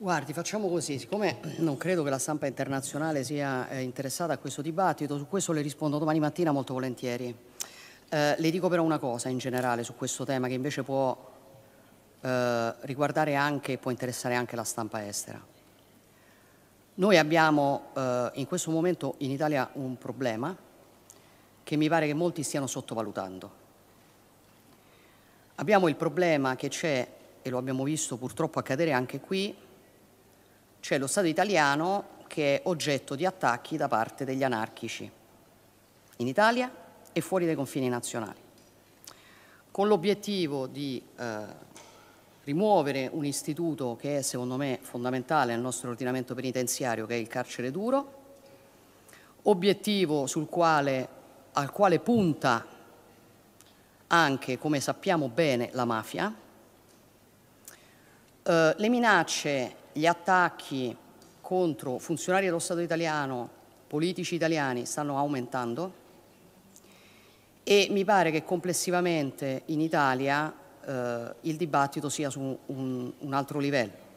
Guardi, facciamo così, siccome non credo che la stampa internazionale sia eh, interessata a questo dibattito, su questo le rispondo domani mattina molto volentieri. Eh, le dico però una cosa in generale su questo tema che invece può eh, riguardare anche e può interessare anche la stampa estera. Noi abbiamo eh, in questo momento in Italia un problema che mi pare che molti stiano sottovalutando. Abbiamo il problema che c'è, e lo abbiamo visto purtroppo accadere anche qui, cioè lo Stato italiano che è oggetto di attacchi da parte degli anarchici in Italia e fuori dai confini nazionali, con l'obiettivo di eh, rimuovere un istituto che è secondo me fondamentale nel nostro ordinamento penitenziario, che è il carcere duro, obiettivo quale, al quale punta anche, come sappiamo bene, la mafia, eh, le minacce gli attacchi contro funzionari dello Stato italiano, politici italiani, stanno aumentando e mi pare che complessivamente in Italia eh, il dibattito sia su un, un altro livello.